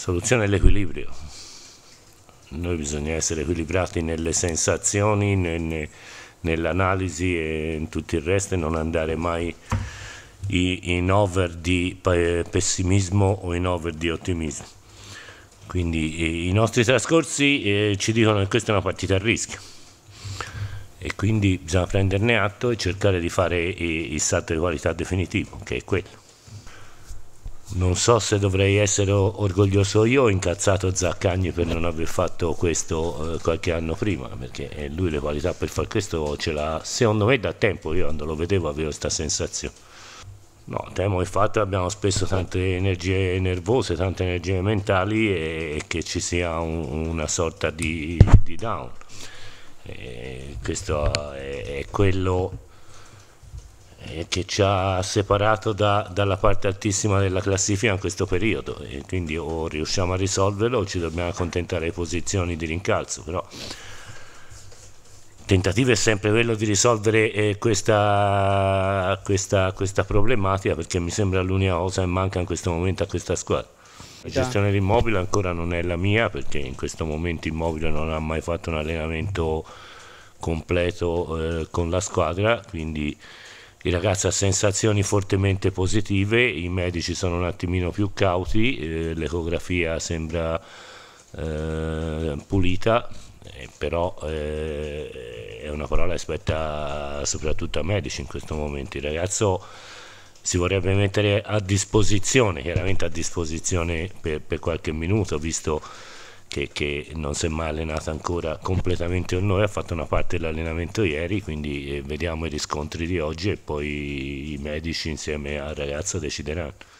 soluzione è l'equilibrio. Noi bisogna essere equilibrati nelle sensazioni, nell'analisi e in tutto il resto e non andare mai in over di pessimismo o in over di ottimismo. Quindi eh, i nostri trascorsi eh, ci dicono che questa è una partita a rischio e quindi bisogna prenderne atto e cercare di fare eh, il salto di qualità definitivo, che è quello. Non so se dovrei essere orgoglioso io, o incazzato Zaccagni per non aver fatto questo eh, qualche anno prima, perché eh, lui le qualità per fare questo ce l'ha, secondo me da tempo, io quando lo vedevo avevo questa sensazione. No, temo il fatto che abbiamo spesso tante energie nervose, tante energie mentali e, e che ci sia un, una sorta di, di down. E questo è, è quello che ci ha separato da, dalla parte altissima della classifica in questo periodo e quindi o riusciamo a risolverlo o ci dobbiamo accontentare di posizioni di rincalzo, però il tentativo è sempre quello di risolvere eh, questa, questa, questa problematica perché mi sembra l'unica cosa che manca in questo momento a questa squadra. La gestione dell'immobile ancora non è la mia perché in questo momento Immobile non ha mai fatto un allenamento completo eh, con la squadra, quindi il ragazzo ha sensazioni fortemente positive, i medici sono un attimino più cauti, eh, l'ecografia sembra eh, pulita, eh, però eh, è una parola che spetta soprattutto a medici in questo momento. Il ragazzo si vorrebbe mettere a disposizione, chiaramente a disposizione per, per qualche minuto, visto che, che, non si è mai allenata ancora completamente con noi, ha fatto una parte dell'allenamento ieri, quindi eh, vediamo i riscontri di oggi e poi i medici insieme al ragazzo decideranno.